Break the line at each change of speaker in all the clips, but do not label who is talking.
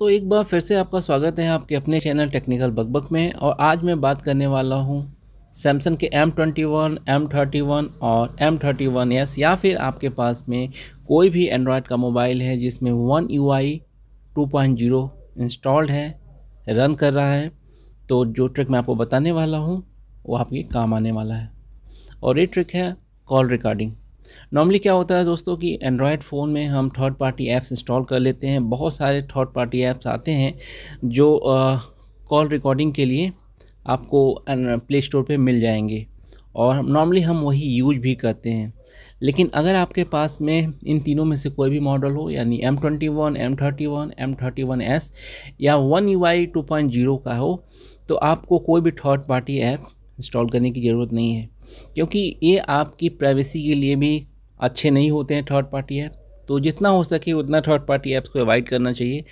तो एक बार फिर से आपका स्वागत है आपके अपने चैनल टेक्निकल बकबक में और आज मैं बात करने वाला हूँ सैमसंग के M twenty one M thirty one और एम थर्टी वन एस या फिर आपके पास में कोई भी एंड्रॉयड का मोबाइल है जिसमें one you I two point zero installed है रन कर रहा है तो जो ट्रिक मैं आपको बताने वाला हूँ वो आपके काम आने वाला है और ये ट्रिक है कॉल रिकॉर्डिंग नॉर्मली क्या होता है दोस्तों कि एंड्रॉयड फ़ोन में हम थर्ड पार्टी ऐप्स इंस्टॉल कर लेते हैं बहुत सारे थर्ड पार्टी ऐप्स आते हैं जो कॉल रिकॉर्डिंग के लिए आपको प्ले स्टोर पर मिल जाएंगे और नॉर्मली हम वही यूज भी करते हैं लेकिन अगर आपके पास में इन तीनों में से कोई भी मॉडल हो यानी M twenty one M thirty one M thirty one S या one you I two point zero का हो तो आपको कोई भी थर्ड पार्टी ऐप इंस्टॉल करने की ज़रूरत नहीं है क्योंकि ये आपकी प्राइवेसी के लिए भी अच्छे नहीं होते हैं थर्ड पार्टी ऐप तो जितना हो सके उतना थर्ड पार्टी ऐप्स को अवॉइड करना चाहिए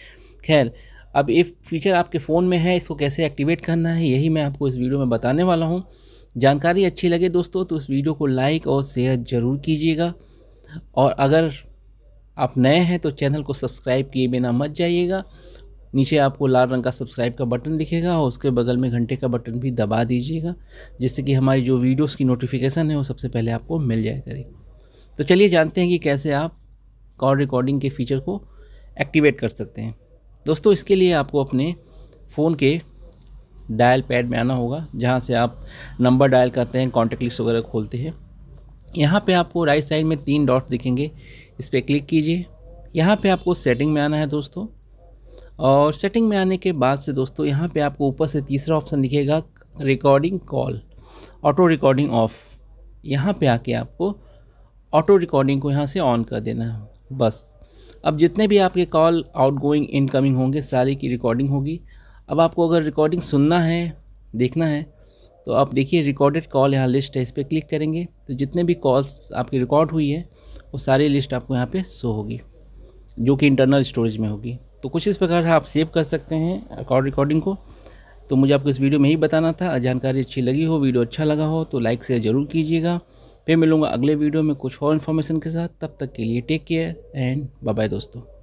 खैर अब ये फीचर आपके फ़ोन में है इसको कैसे एक्टिवेट करना है यही मैं आपको इस वीडियो में बताने वाला हूँ जानकारी अच्छी लगे दोस्तों तो इस वीडियो को लाइक और शेयर ज़रूर कीजिएगा और अगर आप नए हैं तो चैनल को सब्सक्राइब किए बिना मत जाइएगा नीचे आपको लाल रंग का सब्सक्राइब का बटन दिखेगा और उसके बगल में घंटे का बटन भी दबा दीजिएगा जिससे कि हमारी जो वीडियोस की नोटिफिकेशन है वो सबसे पहले आपको मिल जाए करेगी तो चलिए जानते हैं कि कैसे आप कॉल रिकॉर्डिंग के फीचर को एक्टिवेट कर सकते हैं दोस्तों इसके लिए आपको अपने फ़ोन के डायल पैड में आना होगा जहाँ से आप नंबर डायल करते हैं कॉन्टेक्ट लिस्ट वगैरह खोलते हैं यहाँ पर आपको राइट साइड में तीन डॉट दिखेंगे इस पर क्लिक कीजिए यहाँ पे आपको सेटिंग में आना है दोस्तों और सेटिंग में आने के बाद से दोस्तों यहाँ पे आपको ऊपर से तीसरा ऑप्शन दिखेगा recording call auto recording off यहाँ पे आके आपको ऑटो रिकॉर्डिंग को यहाँ से ऑन कर देना है बस अब जितने भी आपके कॉल आउटगोइंग इनकमिंग होंगे सारी की रिकॉर्डिंग होगी अब आपको अगर रिकॉर्डिंग सुनना है देखना है तो आप देखिए रिकॉर्डेड कॉल यहाँ लिस्ट है इस पर क्लिक करेंगे तो जितने भी कॉल्स आपकी रिकॉर्ड हुई है वो सारी लिस्ट आपको यहाँ पे शो होगी जो कि इंटरनल स्टोरेज में होगी तो कुछ इस प्रकार से आप सेव कर सकते हैं रिकॉर्ड रिकॉर्डिंग को तो मुझे आपको इस वीडियो में ही बताना था जानकारी अच्छी लगी हो वीडियो अच्छा लगा हो तो लाइक शेयर ज़रूर कीजिएगा फिर मिलूंगा अगले वीडियो में कुछ और इन्फॉर्मेशन के साथ तब तक के लिए take care and bye bye दोस्तों